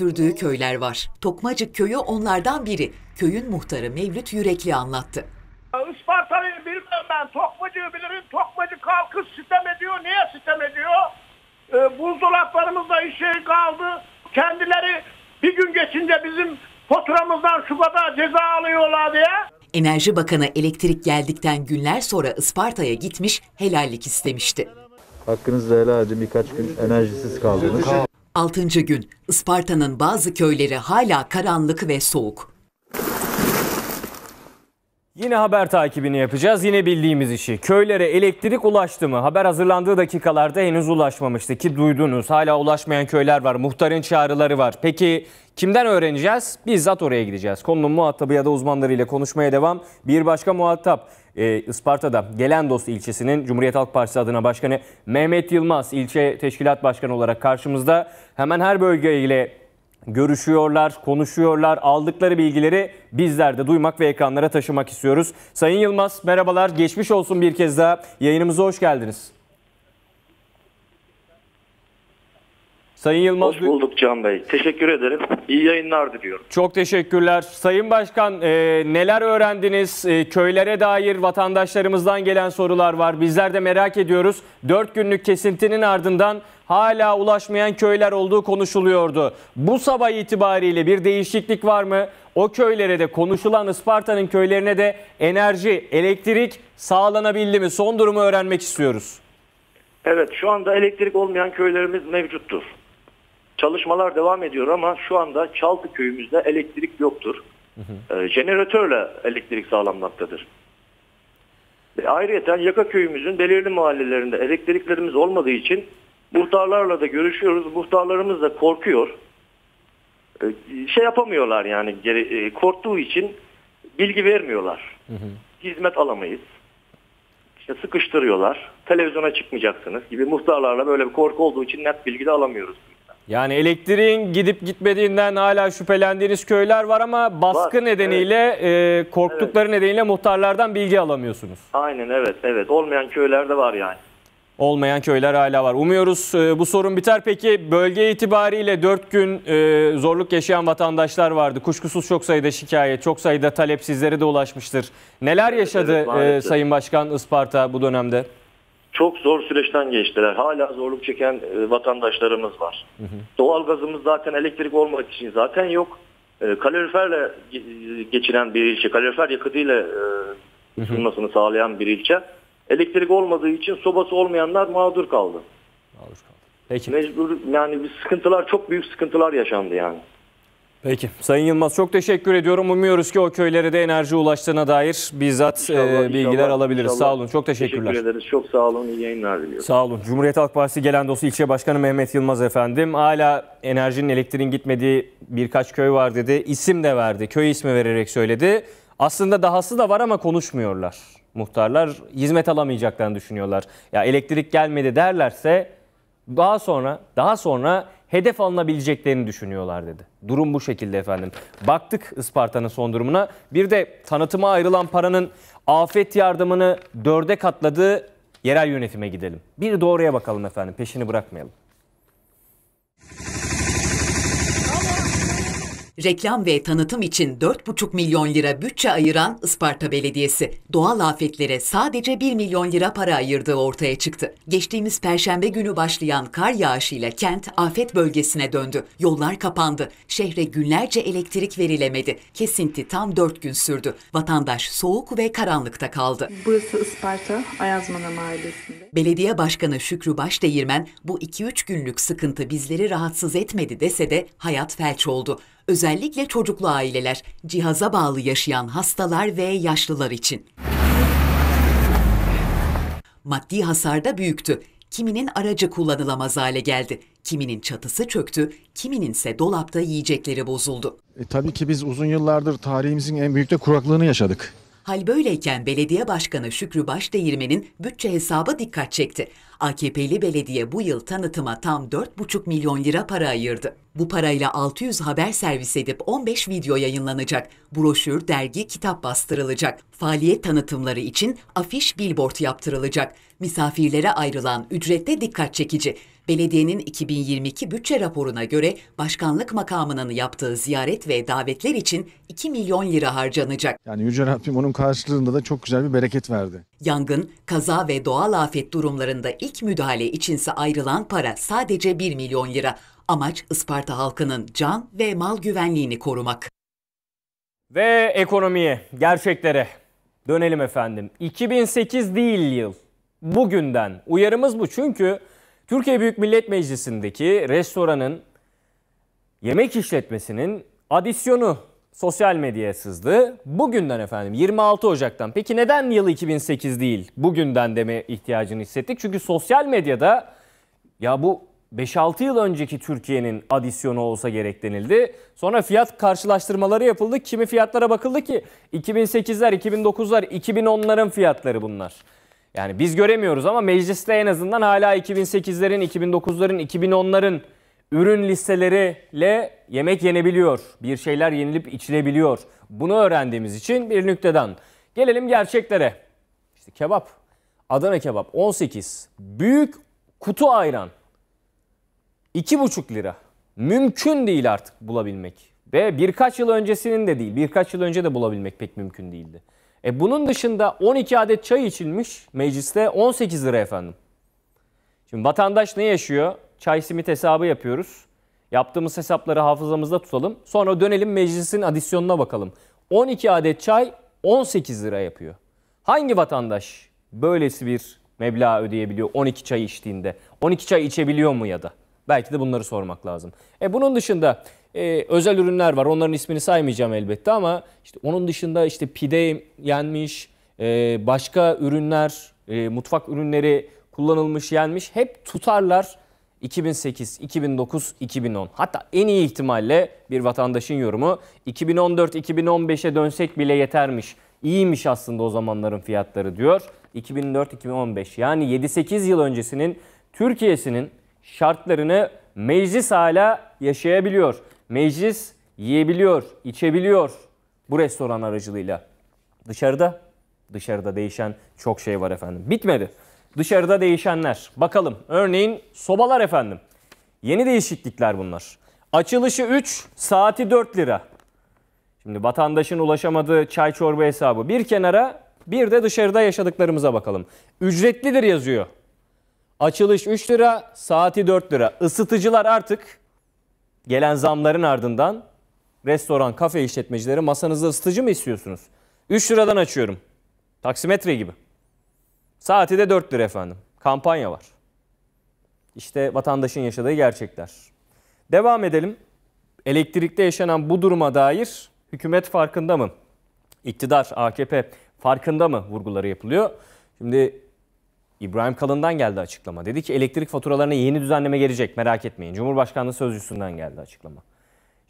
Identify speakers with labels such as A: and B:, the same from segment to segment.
A: sürdüğü köyler var. Tokmacık köyü onlardan biri. Köyün muhtarı Mevlüt Yürekli anlattı.
B: Isparta'yı bilmem ben, Tokmacık'ı bilirim. Tokmacık halkı sistem ediyor. Niye sistem ediyor? E, buzdolaplarımızda işe kaldı. Kendileri
A: bir gün geçince bizim faturamızdan şubata ceza alıyorlar diye. Enerji Bakanı elektrik geldikten günler sonra Isparta'ya gitmiş helallik istemişti.
B: Hakkınızı helal edin birkaç gün enerjisiz kaldınız.
A: Altıncı gün Isparta'nın bazı köyleri hala karanlık ve soğuk.
C: Yine haber takibini yapacağız. Yine bildiğimiz işi. Köylere elektrik ulaştı mı? Haber hazırlandığı dakikalarda henüz ulaşmamıştı ki duydunuz. Hala ulaşmayan köyler var. Muhtarın çağrıları var. Peki kimden öğreneceğiz? Bizzat oraya gideceğiz. Konunun muhatabı ya da uzmanlarıyla konuşmaya devam. Bir başka muhatap e, Isparta'da Gelendos ilçesinin Cumhuriyet Halk Partisi adına başkanı Mehmet Yılmaz ilçe teşkilat başkanı olarak karşımızda. Hemen her bölgeyle görüşüyorlar, konuşuyorlar. Aldıkları bilgileri bizler de duymak ve ekranlara taşımak istiyoruz. Sayın Yılmaz merhabalar. Geçmiş olsun bir kez daha. Yayınımıza hoş geldiniz.
B: Sayın Yılmaz Hoş bulduk Can Bey. Teşekkür ederim. İyi yayınlar diliyorum.
C: Çok teşekkürler. Sayın Başkan e, neler öğrendiniz? E, köylere dair vatandaşlarımızdan gelen sorular var. Bizler de merak ediyoruz. 4 günlük kesintinin ardından hala ulaşmayan köyler olduğu konuşuluyordu. Bu sabah itibariyle bir değişiklik var mı? O köylere de konuşulan Isparta'nın köylerine de enerji, elektrik sağlanabildi mi? Son durumu öğrenmek istiyoruz.
B: Evet şu anda elektrik olmayan köylerimiz mevcuttur. Çalışmalar devam ediyor ama şu anda Çaltı köyümüzde elektrik yoktur. Hı hı. Ee, jeneratörle elektrik sağlanmaktadır. E, ayrıca Yaka köyümüzün belirli mahallelerinde elektriklerimiz olmadığı için muhtarlarla da görüşüyoruz. Muhtarlarımız da korkuyor. Ee, şey yapamıyorlar yani e, korktuğu için bilgi vermiyorlar. Hı hı. Hizmet alamayız. İşte sıkıştırıyorlar. Televizyona çıkmayacaksınız gibi muhtarlarla böyle bir korku olduğu için net bilgi de alamıyoruz.
C: Yani elektriğin gidip gitmediğinden hala şüphelendiğiniz köyler var ama baskı var, nedeniyle evet. e, korktukları evet. nedeniyle muhtarlardan bilgi alamıyorsunuz.
B: Aynen evet evet olmayan köyler de var yani.
C: Olmayan köyler hala var. Umuyoruz e, bu sorun biter. Peki bölge itibariyle 4 gün e, zorluk yaşayan vatandaşlar vardı. Kuşkusuz çok sayıda şikayet, çok sayıda talep sizlere de ulaşmıştır. Neler yaşadı evet, e, Sayın Başkan Isparta bu dönemde?
B: çok zor süreçten geçtiler. Hala zorluk çeken e, vatandaşlarımız var. Doğalgazımız zaten elektrik olmadığı için zaten yok. E, kaloriferle e, geçinen bir ilçe, kalorifer yakıtıyla e, sağlayan bir ilçe. Elektrik olmadığı için sobası olmayanlar mağdur kaldı. Mağdur kaldı. Peki. Mecbur yani bir sıkıntılar çok büyük sıkıntılar yaşandı yani.
C: Peki. Sayın Yılmaz çok teşekkür ediyorum. Umuyoruz ki o köylere de enerji ulaştığına dair bizzat e, inşallah, bilgiler inşallah, alabiliriz. Inşallah. Sağ olun. Çok teşekkürler. Teşekkür ederiz. Çok sağ olun. İyi yayınlar diliyorum. Sağ olun. Cumhuriyet Halk Partisi gelen dostu ilçe başkanı Mehmet Yılmaz efendim. Hala enerjinin elektriğin gitmediği birkaç köy var dedi. İsim de verdi. Köy ismi vererek söyledi. Aslında dahası da var ama konuşmuyorlar. Muhtarlar hizmet alamayacaklarını düşünüyorlar. Ya elektrik gelmedi derlerse daha sonra daha sonra hedef alınabileceklerini düşünüyorlar dedi. Durum bu şekilde efendim. Baktık Isparta'nın son durumuna. Bir de tanıtıma ayrılan paranın afet yardımını dörde katladığı yerel yönetime gidelim. Bir doğruya bakalım efendim peşini bırakmayalım.
A: Reklam ve tanıtım için 4,5 milyon lira bütçe ayıran Isparta Belediyesi, doğal afetlere sadece 1 milyon lira para ayırdığı ortaya çıktı. Geçtiğimiz perşembe günü başlayan kar yağışıyla kent afet bölgesine döndü. Yollar kapandı. Şehre günlerce elektrik verilemedi. Kesinti tam 4 gün sürdü. Vatandaş soğuk ve karanlıkta kaldı. Burası Isparta, Ayazmana Mahallesi'nde. Belediye Başkanı Şükrü Başdeğirmen, bu 2-3 günlük sıkıntı bizleri rahatsız etmedi dese de hayat felç oldu. Özellikle çocuklu aileler, cihaza bağlı yaşayan hastalar ve yaşlılar için. Maddi hasar da büyüktü. Kiminin aracı kullanılamaz hale geldi. Kiminin çatısı çöktü, kimininse dolapta yiyecekleri bozuldu.
B: E, tabii ki biz uzun yıllardır
A: tarihimizin en büyük de kuraklığını yaşadık. Hal böyleyken belediye başkanı Şükrü Başdeğirmen'in bütçe hesabı dikkat çekti. AKP'li belediye bu yıl tanıtıma tam 4,5 milyon lira para ayırdı. Bu parayla 600 haber servis edip 15 video yayınlanacak. Broşür, dergi, kitap bastırılacak. Faaliyet tanıtımları için afiş, billboard yaptırılacak. Misafirlere ayrılan ücrette dikkat çekici. Belediyenin 2022 bütçe raporuna göre başkanlık makamının yaptığı ziyaret ve davetler için 2 milyon lira harcanacak. Yani Yüce Rabbim onun
B: karşılığında da çok güzel bir bereket verdi.
A: Yangın, kaza ve doğal afet durumlarında ilk İlk müdahale içinse ayrılan para sadece 1 milyon lira. Amaç Isparta halkının can ve mal güvenliğini korumak.
C: Ve ekonomiye, gerçeklere dönelim efendim. 2008 değil yıl. Bugünden uyarımız bu çünkü Türkiye Büyük Millet Meclisi'ndeki restoranın yemek işletmesinin adisyonu sosyal medyaya sızdı. Bugünden efendim 26 Ocak'tan. Peki neden yıl 2008 değil bugünden deme ihtiyacını hissettik? Çünkü sosyal medyada ya bu 5-6 yıl önceki Türkiye'nin adisyonu olsa gerek denildi. Sonra fiyat karşılaştırmaları yapıldı. Kimi fiyatlara bakıldı ki 2008'ler, 2009'lar, 2010'ların fiyatları bunlar. Yani biz göremiyoruz ama mecliste en azından hala 2008'lerin, 2009'ların, 2010'ların ürün listeleriyle yemek yenebiliyor. Bir şeyler yenilip içilebiliyor. Bunu öğrendiğimiz için bir nükteden. Gelelim gerçeklere. İşte kebap. Adana kebap 18. Büyük kutu ayran 2,5 lira. Mümkün değil artık bulabilmek. Ve birkaç yıl öncesinin de değil. Birkaç yıl önce de bulabilmek pek mümkün değildi. E bunun dışında 12 adet çay içilmiş mecliste 18 lira efendim. Şimdi vatandaş ne yaşıyor? çay simit hesabı yapıyoruz. Yaptığımız hesapları hafızamızda tutalım. Sonra dönelim meclisin adisyonuna bakalım. 12 adet çay 18 lira yapıyor. Hangi vatandaş böylesi bir meblağ ödeyebiliyor 12 çay içtiğinde? 12 çay içebiliyor mu ya da? Belki de bunları sormak lazım. E bunun dışında e, özel ürünler var. Onların ismini saymayacağım elbette ama işte onun dışında işte pide yenmiş, e, başka ürünler, e, mutfak ürünleri kullanılmış, yenmiş. Hep tutarlar 2008, 2009, 2010. Hatta en iyi ihtimalle bir vatandaşın yorumu 2014-2015'e dönsek bile yetermiş. İyiymiş aslında o zamanların fiyatları diyor. 2004-2015 yani 7-8 yıl öncesinin Türkiye'sinin şartlarını meclis hala yaşayabiliyor. Meclis yiyebiliyor, içebiliyor bu restoran aracılığıyla. Dışarıda, dışarıda değişen çok şey var efendim. Bitmedi. Dışarıda değişenler. Bakalım örneğin sobalar efendim. Yeni değişiklikler bunlar. Açılışı 3, saati 4 lira. Şimdi vatandaşın ulaşamadığı çay çorba hesabı bir kenara bir de dışarıda yaşadıklarımıza bakalım. Ücretlidir yazıyor. Açılış 3 lira, saati 4 lira. Isıtıcılar artık gelen zamların ardından restoran, kafe işletmecileri masanızda ısıtıcı mı istiyorsunuz? 3 liradan açıyorum. Taksimetre gibi. Saati de 4 lira efendim. Kampanya var. İşte vatandaşın yaşadığı gerçekler. Devam edelim. Elektrikte yaşanan bu duruma dair hükümet farkında mı? İktidar, AKP farkında mı vurguları yapılıyor? Şimdi İbrahim Kalın'dan geldi açıklama. Dedi ki elektrik faturalarına yeni düzenleme gelecek merak etmeyin. Cumhurbaşkanlığı sözcüsünden geldi açıklama.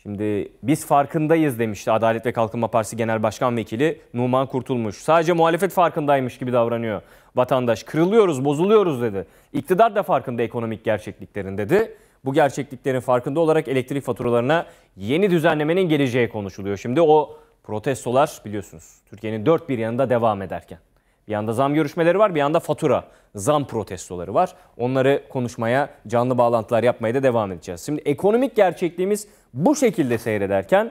C: Şimdi biz farkındayız demişti Adalet ve Kalkınma Partisi Genel Başkan Vekili Numan Kurtulmuş. Sadece muhalefet farkındaymış gibi davranıyor vatandaş. Kırılıyoruz, bozuluyoruz dedi. İktidar da farkında ekonomik gerçekliklerin dedi. Bu gerçekliklerin farkında olarak elektrik faturalarına yeni düzenlemenin geleceği konuşuluyor. Şimdi o protestolar biliyorsunuz Türkiye'nin dört bir yanında devam ederken. Bir yanda zam görüşmeleri var, bir yanda fatura, zam protestoları var. Onları konuşmaya, canlı bağlantılar yapmaya da devam edeceğiz. Şimdi ekonomik gerçekliğimiz bu şekilde seyrederken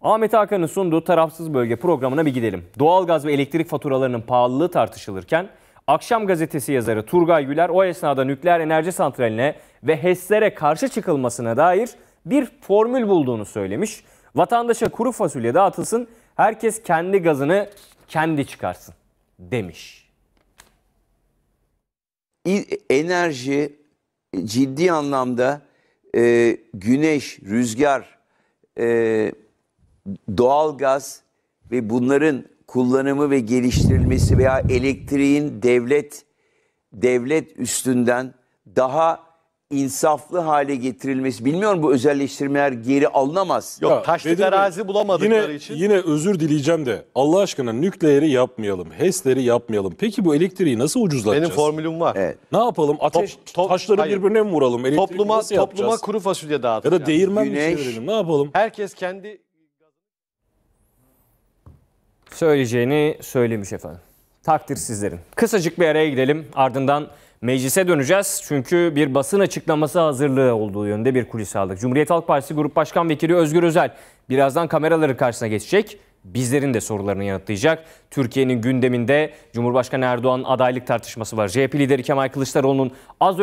C: Ahmet Hakan'ın sunduğu tarafsız bölge programına bir gidelim. Doğalgaz ve elektrik faturalarının pahalılığı tartışılırken Akşam gazetesi yazarı Turgay Güler o esnada nükleer enerji santraline ve HES'lere karşı çıkılmasına dair bir formül bulduğunu söylemiş. Vatandaşa kuru fasulye dağıtılsın, herkes kendi gazını kendi çıkarsın demiş. Enerji
B: ciddi anlamda e, güneş, rüzgar, e, doğal gaz ve bunların kullanımı ve geliştirilmesi veya elektriğin devlet devlet üstünden daha insaflı hale getirilmesi. Bilmiyorum bu özelleştirmeler geri alınamaz. Yok taşlı arazi bulamadıkları yine, için.
C: Yine özür dileyeceğim de Allah aşkına nükleeri yapmayalım, HES'leri yapmayalım. Peki bu elektriği nasıl ucuzlatacağız? Benim formülüm var. Evet. Ne yapalım? Ateş top, top, taşları hayır. birbirine mi vuralım? Elektriği topluma nasıl yapacağız? topluma kuru fasulye dağıtalım. Ya da değirmen şey güneş. mi çevirelim?
B: Ne yapalım? Herkes kendi
C: söyleyeceğini söylemiş efendim takdir sizlerin. Kısacık bir araya gidelim ardından meclise döneceğiz. Çünkü bir basın açıklaması hazırlığı olduğu yönde bir kulis aldık. Cumhuriyet Halk Partisi Grup Başkan Vekili Özgür Özel birazdan kameraları karşısına geçecek. Bizlerin de sorularını yanıtlayacak. Türkiye'nin gündeminde Cumhurbaşkanı Erdoğan adaylık tartışması var. CHP lideri Kemal Kılıçdaroğlu'nun az